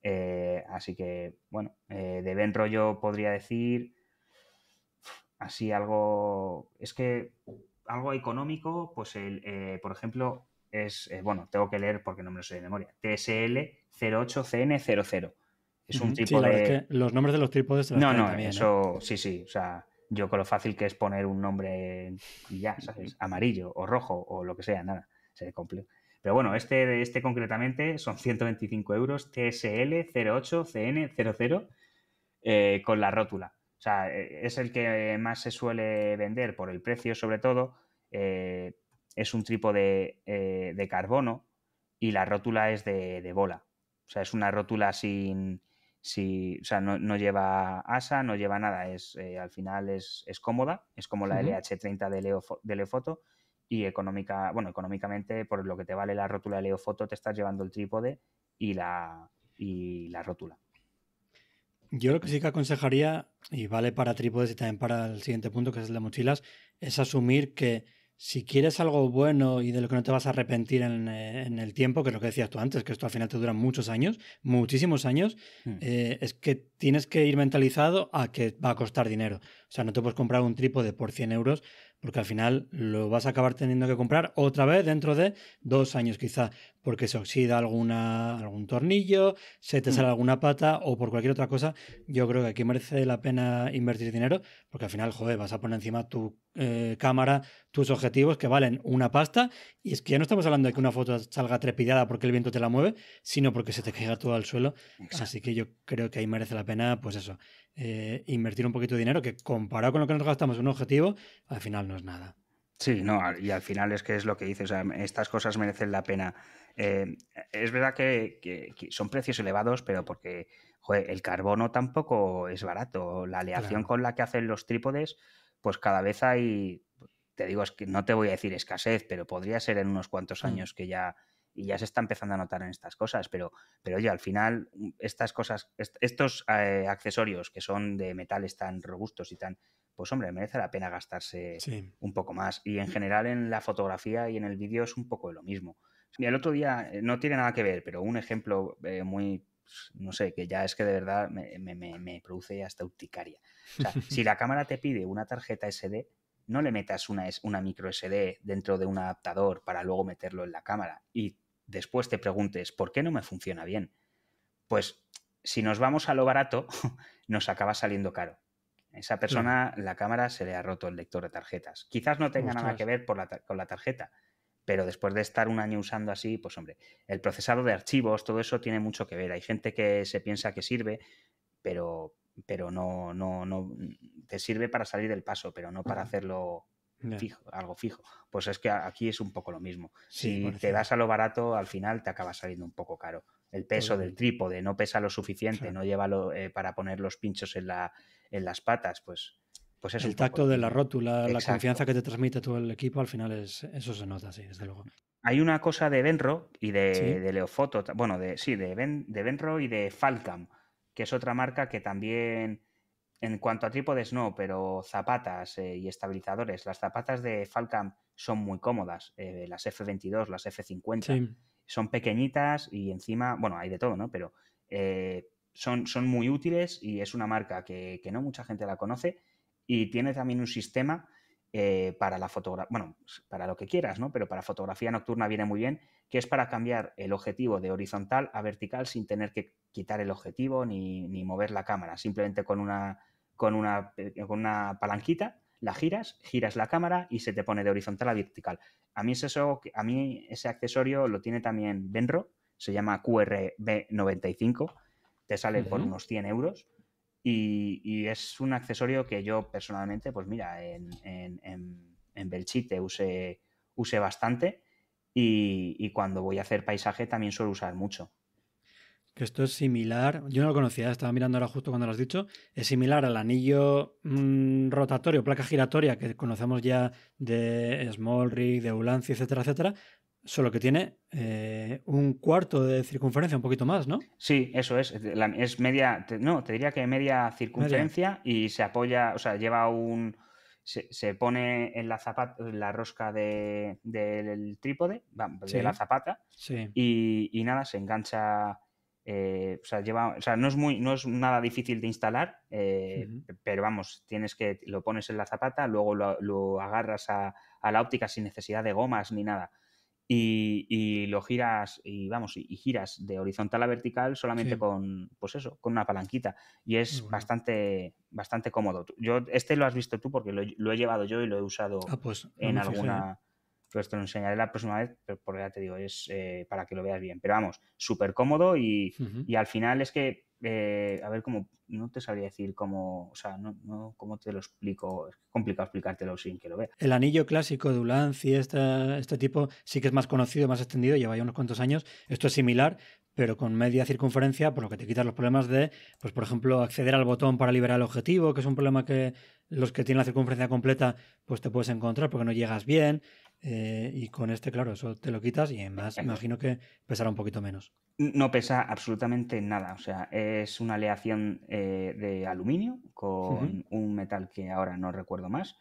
Eh, así que, bueno, eh, de Ben Rollo podría decir así algo. Es que algo económico, pues el, eh, por ejemplo, es. bueno, tengo que leer porque no me lo sé de memoria. TSL 08CN00. Es un tipo de... los nombres de los trípodes. No, no, ¿eh? eso sí, sí. O sea, yo con lo fácil que es poner un nombre y ya, ¿sabes? Amarillo o rojo o lo que sea, nada. Se complejo. Pero bueno, este, este concretamente son 125 euros TSL 08CN00 eh, con la rótula. O sea, eh, es el que más se suele vender por el precio, sobre todo. es un trípode de carbono y la rótula es de, de bola. O sea, es una rótula sin, si, o sea, no, lleva asa, no lleva nada, es, eh, al final es, cómoda, es como la LH30 de, Leofoto y económica, bueno, económicamente por lo que te vale la rótula de Leofoto te estás llevando el trípode y la, y la rótula. Yo lo que sí que aconsejaría, y vale para trípodes y también para el siguiente punto que es el de mochilas, es asumir que si quieres algo bueno y de lo que no te vas a arrepentir eh, en, el tiempo, que es lo que decías tú antes, que esto al final te dura muchos años, muchísimos años, mm. eh, es que tienes que ir mentalizado a que va a costar dinero. O sea, no te puedes comprar un trípode por 100 euros porque al final lo vas a acabar teniendo que comprar otra vez dentro de dos años quizá, porque se oxida alguna, algún tornillo, se te sale mm. alguna pata o por cualquier otra cosa. Yo creo que aquí merece la pena invertir dinero, porque al final, joder, vas a poner encima tu eh, cámara, tus objetivos que valen una pasta, y es que ya no estamos hablando de que una foto salga trepidada porque el viento te la mueve, sino porque se te caiga todo al suelo. Así que yo creo que ahí merece la pena, pues eso, eh, invertir un poquito de dinero que comparado con lo que nos gastamos en un objetivo, al final no es nada. Sí, no, y al final es que es lo que dices, estas cosas merecen la pena. Eh, es verdad que, son precios elevados, pero porque el carbono tampoco es barato. La aleación con la que hacen los trípodes, pues cada vez hay, te digo, es que no te voy a decir escasez, pero podría ser en unos cuantos mm. años que ya y ya se está empezando a notar en estas cosas, pero, pero oye, al final mm, estas cosas, estos eh, accesorios que son de metales tan robustos y tan, pues hombre, merece la pena gastarse un poco más. Y en mm. general en la fotografía y en el vídeo es un poco lo mismo. y El otro día, eh, no tiene nada que ver, pero un ejemplo eh, muy, pues, no sé, que ya es que de verdad me, produce hasta urticaria. si la cámara te pide una tarjeta SD, no le metas una, una micro SD dentro de un adaptador para luego meterlo en la cámara y después te preguntes, ¿por qué no me funciona bien? Pues si nos vamos a lo barato, nos acaba saliendo caro. A esa persona, la cámara se le ha roto el lector de tarjetas. Quizás no tenga nada que ver con la tarjeta, pero después de estar un año usando así, pues hombre, el procesado de archivos, todo eso tiene mucho que ver. Hay gente que se piensa que sirve, pero, pero no, no, no te sirve para salir del paso, pero no para hacerlo algo fijo. Pues es que aquí es un poco lo mismo. si te das a lo barato, al final te acaba saliendo un poco caro. El peso del trípode no pesa lo suficiente, no lleva eh, para poner los pinchos en, la, en las patas, pues, pues es El tacto de la rótula, la confianza que te transmite todo el equipo, al final es, eso se nota, sí, desde luego. Hay una cosa de Benro y de, Leofoto, bueno, de, sí, de, de Benro y de Falcam, que es otra marca que también en cuanto a trípodes, no, pero zapatas eh, y estabilizadores. Las zapatas de Falcam son muy cómodas, eh, las F22, las F50. Son pequeñitas y encima, bueno, hay de todo, ¿no? Pero eh, son, muy útiles y es una marca que, no mucha gente la conoce y tiene también un sistema para la fotografía, bueno, para lo que quieras, ¿no? Pero para fotografía nocturna viene muy bien, que es para cambiar el objetivo de horizontal a vertical sin tener que quitar el objetivo ni mover la cámara, simplemente con una con una, eh, con una palanquita, la giras, giras la cámara y se te pone de horizontal a vertical. A mí, a mí ese accesorio lo tiene también Benro, se llama QRB95, te sale por unos 100 euros y, es un accesorio que yo personalmente, pues mira, en, Belchite use bastante y, y, cuando voy a hacer paisaje también suelo usar mucho esto es similar, yo no lo conocía, estaba mirando ahora justo cuando lo has dicho, es similar al anillo mm, rotatorio, placa giratoria que conocemos ya de Small Rig, de Ulanzi, etcétera, etcétera, solo que tiene eh, un cuarto de circunferencia, un poquito más, ¿no? Sí, eso es. es media, no, te diría que media circunferencia y se apoya, o sea, lleva un... Se, pone en la zapata, la rosca del trípode, de la zapata, y nada, se engancha eh, o sea, lleva, no es muy, no es nada difícil de instalar, eh, pero vamos, tienes que lo pones en la zapata, luego lo, agarras a, la óptica sin necesidad de gomas ni nada. Y, lo giras y vamos, y, giras de horizontal a vertical solamente con, pues eso, con una palanquita. Y es bastante, bastante cómodo. Yo, este lo has visto tú porque lo, he llevado yo y lo he usado ah, pues, en alguna. Pues te lo enseñaré la próxima vez, porque ya te digo, es eh, para que lo veas bien. Pero vamos, súper cómodo y, al final es que, eh, a ver, cómo no te sabría decir cómo, o sea, no, te lo explico, es complicado explicártelo sin que lo veas. El anillo clásico de Ulanzi, este, este tipo, sí que es más conocido, más extendido, lleva ya unos cuantos años. Esto es similar, pero con media circunferencia, por lo que te quitas los problemas de, pues por ejemplo, acceder al botón para liberar el objetivo, que es un problema que los que tienen la circunferencia completa, pues te puedes encontrar porque no llegas bien. Eh, y con este, claro, eso te lo quitas y además imagino que pesará un poquito menos. No pesa absolutamente nada, o sea, es una aleación eh, de aluminio con un metal que ahora no recuerdo más.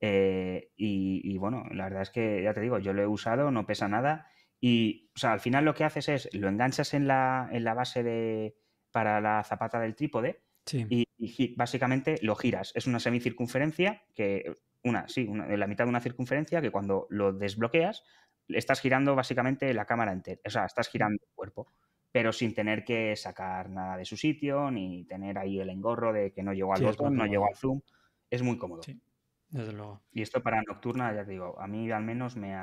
Eh, y, bueno, la verdad es que ya te digo, yo lo he usado, no pesa nada. Y, al final lo que haces es lo enganchas en la, en la base de, para la zapata del trípode y, y, básicamente lo giras. Es una semicircunferencia que una, sí, una, en la mitad de una circunferencia que cuando lo desbloqueas, estás girando básicamente la cámara entera, o sea, estás girando el cuerpo, pero sin tener que sacar nada de su sitio, ni tener ahí el engorro de que no llegó al no llegó al zoom. Es muy cómodo. Sí, desde luego. Y esto para nocturna, ya te digo, a mí al menos me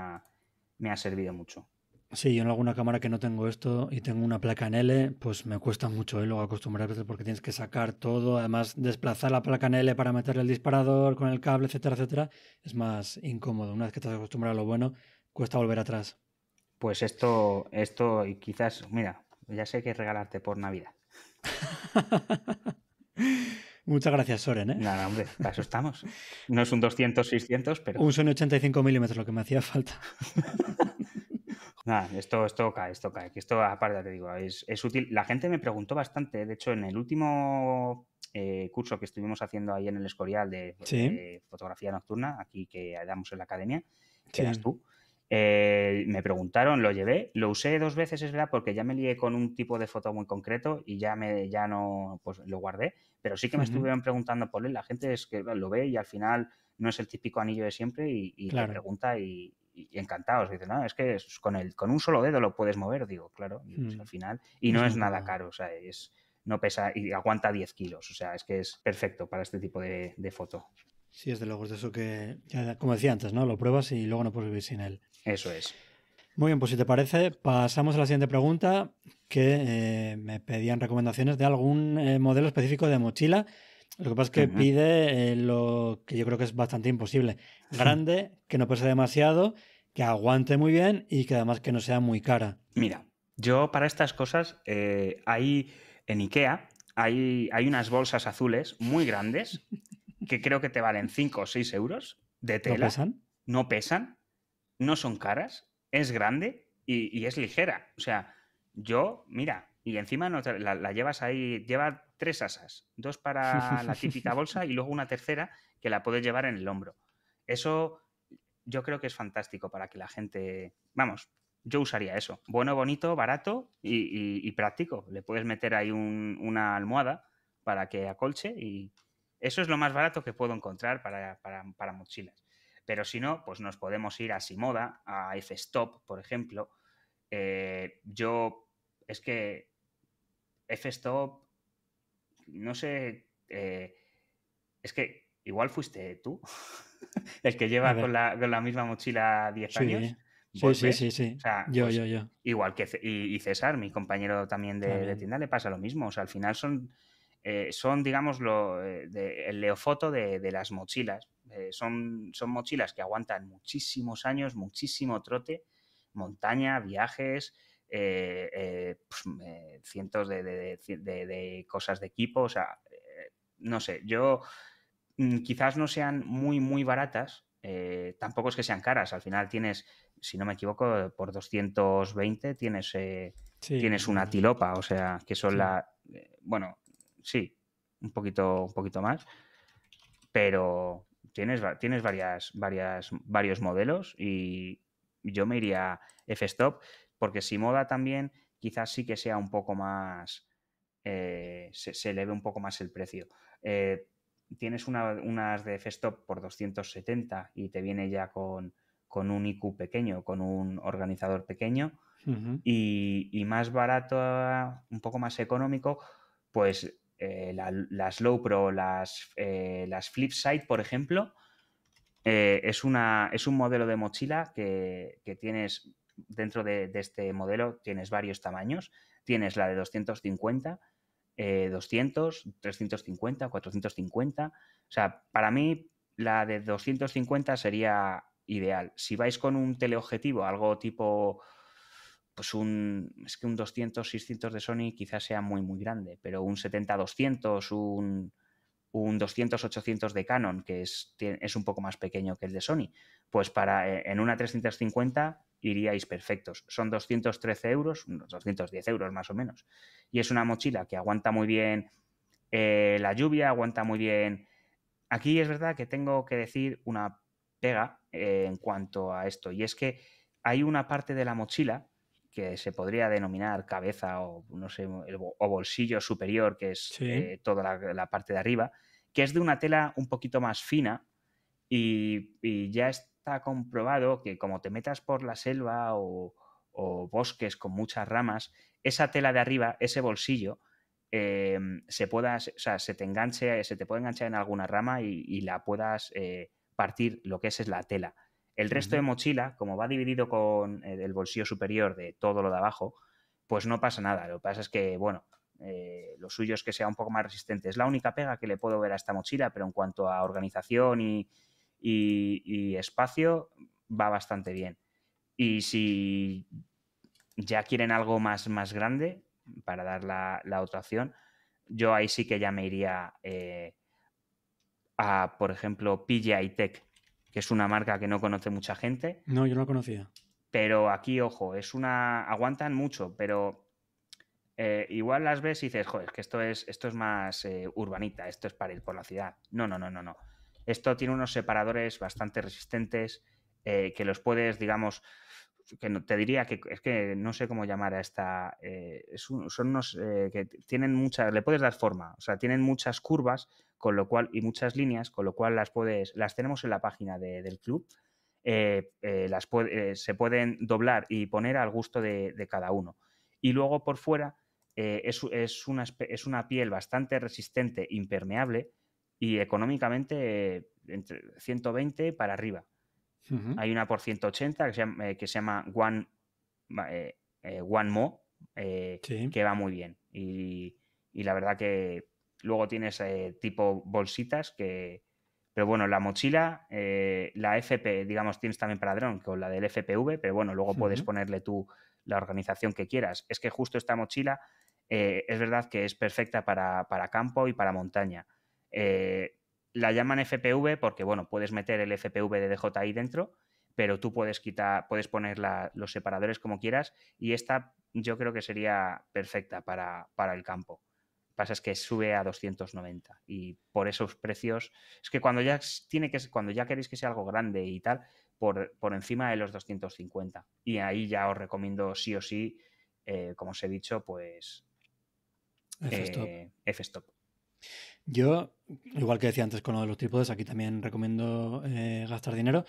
me ha servido mucho. Sí, yo en alguna cámara que no tengo esto y tengo una placa en L, pues me cuesta mucho ¿eh? luego acostumbrarte porque tienes que sacar todo, además desplazar la placa en L para meterle el disparador con el cable, etcétera, etcétera, es más incómodo. Una vez que has acostumbrado a lo bueno, cuesta volver atrás. Pues esto, esto y quizás, mira, ya sé que regalarte por Navidad. Muchas gracias, Soren. ¿eh? Nada, hombre, para eso estamos. No es un 200-600, pero... Un Sony 85 milímetros, lo que me hacía falta. esto, esto cae, esto cae. Que esto, aparte, te digo, es, útil. La gente me preguntó bastante. De hecho, en el último eh, curso que estuvimos haciendo ahí en el Escorial de, fotografía nocturna, aquí que damos en la academia, que eras tú, eh, me preguntaron, lo llevé, lo usé dos veces, es verdad, porque ya me lié con un tipo de foto muy concreto y ya, me, ya no pues, lo guardé. Pero sí que me estuvieron preguntando por él. La gente es que lo ve y al final no es el típico anillo de siempre y, la pregunta y, y, encantados. Dicen, no, es que con, el, con un solo dedo lo puedes mover, digo, claro, pues, al mm. final. Y no es nada caro, o sea, es, no pesa y aguanta 10 kilos, o sea, es que es perfecto para este tipo de, foto. Sí, desde luego, es de eso que, como decía antes, ¿no? Lo pruebas y luego no puedes vivir sin él. Eso es. Muy bien, pues si te parece, pasamos a la siguiente pregunta, que eh, me pedían recomendaciones de algún eh, modelo específico de mochila lo que pasa es que pide eh, lo que yo creo que es bastante imposible. Grande, que no pese demasiado, que aguante muy bien y que además que no sea muy cara. Mira, yo para estas cosas eh, hay en Ikea, hay, hay unas bolsas azules muy grandes que creo que te valen 5 o 6 euros de tela. ¿No pesan? No pesan, no son caras, es grande y, es ligera. O sea, yo, mira, y encima la, la, llevas ahí, lleva tres asas, dos para la típica bolsa y luego una tercera que la puedes llevar en el hombro. Eso yo creo que es fantástico para que la gente, vamos, yo usaría eso. Bueno, bonito, barato y, práctico. Le puedes meter ahí una almohada para que acolche y eso es lo más barato que puedo encontrar para, mochilas. Pero si no, pues nos podemos ir a Simoda, a F-Stop, por ejemplo. Eh, yo, es que F-Stop no sé, eh, es que igual fuiste tú, el que lleva con la, misma mochila 10 años. Sí, sí, sí, yo, pues yo, yo. Igual que y, César, mi compañero también de, tienda, le pasa lo mismo. O sea, al final son, eh, son digamos, lo, eh, el leofoto de, las mochilas. son, son mochilas que aguantan muchísimos años, muchísimo trote, montaña, viajes, eh, eh, pues, cientos de, cosas de equipo, o sea, eh, no sé, yo mm, quizás no sean muy, muy baratas, tampoco es que sean caras. Al final tienes, si no me equivoco, por 220 tienes, tienes una tilopa, o sea, que son la. bueno, sí, un poquito, un poquito más, pero tienes, tienes varias, varias, varios modelos y yo me iría F-Stop. Porque si moda también, quizás sí que sea un poco más. Eh, se, se, eleve un poco más el precio. Eh, tienes unas de Festop por 270 y te viene ya con, un IQ pequeño, con un organizador pequeño. y, más barato, un poco más económico, pues eh, las Low Pro, las, las Flipside, por ejemplo, es, una, es, un modelo de mochila que, que, tienes dentro de, este modelo tienes varios tamaños. Tienes la de 250, 200, 350, 450. O sea, para mí la de 250 sería ideal. Si vais con un teleobjetivo, algo tipo, pues un, es que un 200, 600 de Sony quizás sea muy, muy grande, pero un 70-200, un, 200-800 de Canon, que es, es, un poco más pequeño que el de Sony, pues para eh, en una 350 iríais perfectos. Son 213 euros, unos mm, 210 euros más o menos. Y es una mochila que aguanta muy bien eh, la lluvia, aguanta muy bien... Aquí es verdad que tengo que decir una pega eh, en cuanto a esto, y es que hay una parte de la mochila que se podría denominar cabeza o no sé, o bolsillo superior, que es eh, toda la, parte de arriba, que es de una tela un poquito más fina y, y ya es, ha comprobado que como te metas por la selva o, bosques con muchas ramas, esa tela de arriba, ese bolsillo, em, se pueda se te enganche, se te puede enganchar en alguna rama y, la puedas eh, partir lo que es, es la tela. El resto de mochila, como va dividido con eh, el bolsillo superior de todo lo de abajo, pues no pasa nada. Lo que pasa es que, bueno, eh, lo suyo es que sea un poco más resistente. Es la única pega que le puedo ver a esta mochila, pero en cuanto a organización y, y, espacio va bastante bien. Y si ya quieren algo más, más grande para dar la, la otra opción, yo ahí sí que ya me iría eh, a, por ejemplo, PGI Tech, que es una marca que no conoce mucha gente. No, yo no la conocía. Pero aquí, ojo, es una. aguantan mucho, pero eh, igual las ves y dices, joder, que esto es, esto es más eh, urbanita, esto es para ir por la ciudad. No, no, no, no, no. Esto tiene unos separadores bastante resistentes eh, que los puedes, digamos, que no, te diría que es que no sé cómo llamar a esta. Eh, son unos eh, que tienen muchas. Le puedes dar forma. O sea, tienen muchas curvas con lo cual, y muchas líneas, con lo cual las puedes. Las tenemos en la página del club. las se pueden doblar y poner al gusto de, cada uno. Y luego por fuera es, una, es una piel bastante resistente, impermeable, y económicamente entre 120 para arriba. Hay una por 180 que se llama, eh, que se llama One, eh, eh, Mo, que va muy bien. Y, la verdad que luego tienes tipo bolsitas que... Pero bueno, la mochila, la FP, digamos, tienes también para dron con la del FPV, pero bueno, luego puedes ponerle tú la organización que quieras. Es que justo esta mochila es verdad que es perfecta para, para campo y para montaña eh, la llaman FPV porque, bueno, puedes meter el FPV de DJI dentro, pero tú puedes quitar, puedes poner los separadores como quieras y esta yo creo que sería perfecta para, el campo. pasa es que sube a 290 y por esos precios es que cuando ya tiene que cuando ya queréis que sea algo grande y tal por, por encima de los 250 y ahí ya os recomiendo sí o sí eh, como os he dicho pues F-stop eh, yo, igual que decía antes con lo de los trípodes, aquí también recomiendo eh, gastar dinero.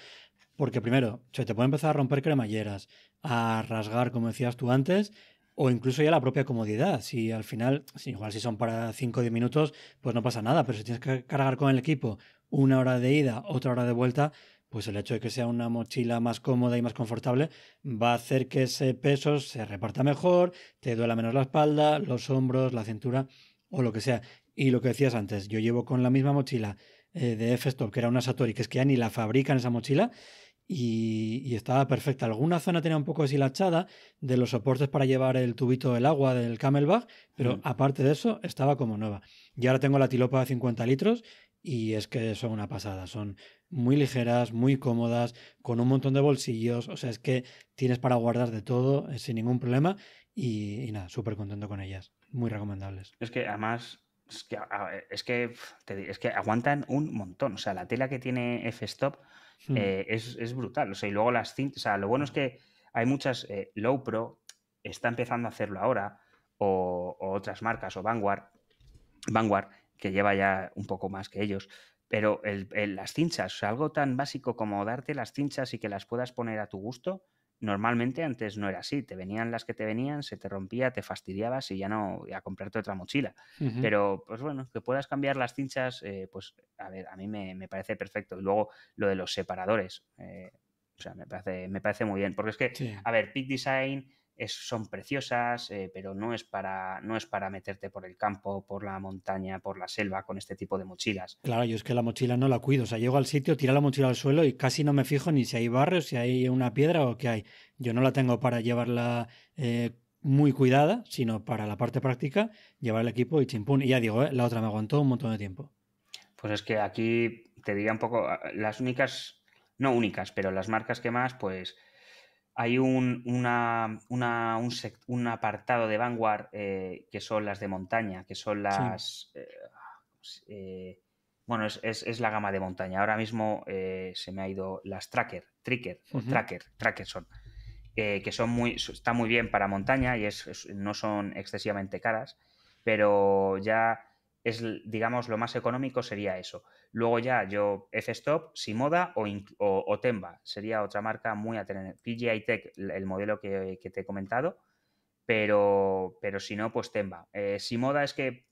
Porque primero, se te puede empezar a romper cremalleras, a rasgar, como decías tú antes, o incluso ya la propia comodidad. Si al final, igual si son para 5 o 10 minutos, pues no pasa nada. Pero si tienes que cargar con el equipo una hora de ida, otra hora de vuelta, pues el hecho de que sea una mochila más cómoda y más confortable va a hacer que ese peso se reparta mejor, te duela menos la espalda, los hombros, la cintura o lo que sea. Y lo que decías antes, yo llevo con la misma mochila eh, de F-Stop, que era una Satori, que es que ya ni la fabrican esa mochila, y, estaba perfecta. Alguna zona tenía un poco deshilachada de los soportes para llevar el tubito del agua del Camelback, pero aparte de eso, estaba como nueva. Y ahora tengo la tilopa de 50 litros y es que son una pasada. Son muy ligeras, muy cómodas, con un montón de bolsillos. O sea, es que tienes para guardar de todo eh, sin ningún problema y, y nada, súper contento con ellas. Muy recomendables. Es que además es que, es que, es que aguantan un montón. O sea, la tela que tiene F-Stop hmm. eh, es, brutal. O sea, y luego las cintas. O sea, lo bueno es que hay muchas. Eh, Low Pro está empezando a hacerlo ahora. O, otras marcas, o Vanguard. Vanguard, que lleva ya un poco más que ellos. Pero las cinchas, o sea, algo tan básico como darte las cinchas y que las puedas poner a tu gusto Normalmente antes no era así, te venían las que te venían, se te rompía, te fastidiabas y ya no, a comprarte otra mochila. Pero, pues bueno, que puedas cambiar las cinchas, eh, pues a ver, a mí me, parece perfecto. Y luego lo de los separadores, eh, o sea, me parece, me parece muy bien. Porque es que, a ver, Peak Design, son preciosas, eh, pero no es, para, no es para meterte por el campo, por la montaña, por la selva con este tipo de mochilas. Claro, yo es que la mochila no la cuido. O sea, llego al sitio, tiro la mochila al suelo y casi no me fijo ni si hay barro, si hay una piedra o qué hay. Yo no la tengo para llevarla. Eh, muy cuidada, sino para la parte práctica, llevar el equipo y chimpún. Y ya digo, eh, la otra me aguantó un montón de tiempo. Pues es que aquí te diría un poco, ah, las únicas, no únicas, pero las marcas que más, pues hay un, una, un, un, apartado de Vanguard eh, que son las de montaña, que son las... Eh, ah, pues, eh, bueno, es, la gama de montaña. Ahora mismo se me ha ido las Tracker, Tricker, Tracker, Tracker son. que son muy, está muy bien para montaña y es, no son excesivamente caras, pero ya es, digamos, lo más económico sería eso. Luego ya yo F-Stop, Simoda o, o, Temba, sería otra marca muy a tener. PGI Tech, el modelo que, te he comentado, pero, pero si no, pues Temba. Eh, si Simoda es que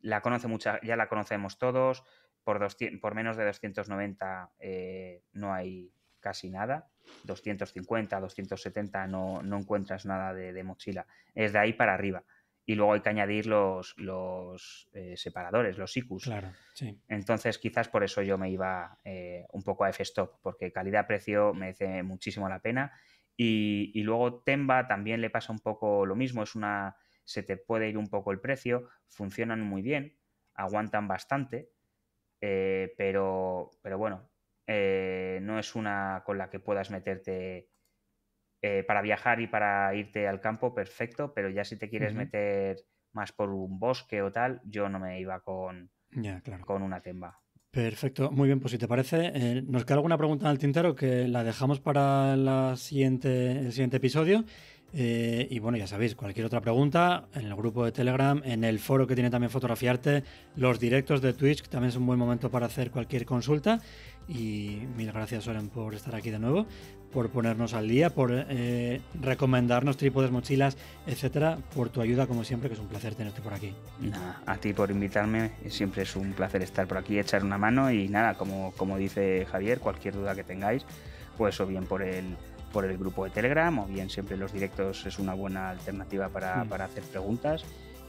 la conoce mucha, ya la conocemos todos, por, por menos de 290 eh, no hay casi nada, 250, 270 no, no encuentras nada de mochila, es de ahí para arriba y luego hay que añadir los, los eh, separadores, los IQs. Claro, sí. Entonces, quizás por eso yo me iba eh, un poco a F-Stop, porque calidad-precio merece muchísimo la pena. Y, luego Temba también le pasa un poco lo mismo, es una se te puede ir un poco el precio, funcionan muy bien, aguantan bastante, eh, pero, pero bueno, no es una con la que puedas meterte eh, para viajar y para irte al campo, perfecto, pero ya si te quieres meter más por un bosque o tal, yo no me iba con, con una temba. Perfecto, muy bien, pues si te parece, eh, nos queda alguna pregunta en el tintero que la dejamos para la siguiente, el siguiente episodio. Eh, y bueno, ya sabéis, cualquier otra pregunta en el grupo de Telegram, en el foro que tiene también Fotografiarte, los directos de Twitch, que también es un buen momento para hacer cualquier consulta y mil gracias Oren, por estar aquí de nuevo, por ponernos al día, por eh, recomendarnos trípodes, mochilas, etcétera, por tu ayuda como siempre, que es un placer tenerte por aquí. Nada, a ti por invitarme, siempre es un placer estar por aquí, echar una mano y nada, como, dice Javier, cualquier duda que tengáis, pues o bien por el por el grupo de Telegram o bien siempre los directos es una buena alternativa para, mm. para hacer preguntas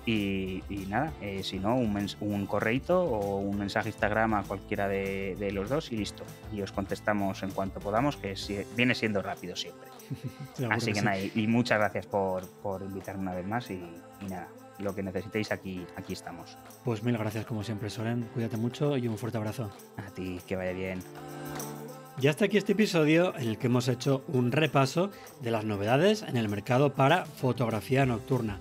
y, nada, eh, si no, un, un correito o un mensaje Instagram a cualquiera de, los dos y listo. Y os contestamos en cuanto podamos, que viene siendo rápido siempre. Así que, nada, y muchas gracias por, invitarme una vez más y, nada, lo que necesitéis aquí, aquí estamos. Pues mil gracias como siempre, Soren. Cuídate mucho y un fuerte abrazo. A ti, que vaya bien. Y hasta aquí este episodio en el que hemos hecho un repaso de las novedades en el mercado para fotografía nocturna.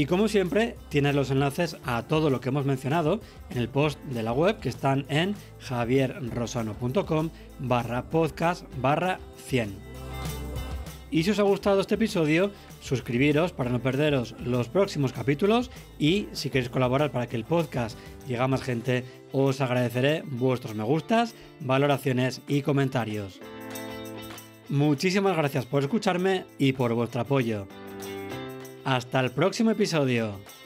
Y como siempre, tienes los enlaces a todo lo que hemos mencionado en el post de la web que están en javierrosano.com barra podcast barra 100. Y si os ha gustado este episodio, suscribiros para no perderos los próximos capítulos y si queréis colaborar para que el podcast llegue a más gente, os agradeceré vuestros me gustas, valoraciones y comentarios. Muchísimas gracias por escucharme y por vuestro apoyo. Hasta el próximo episodio.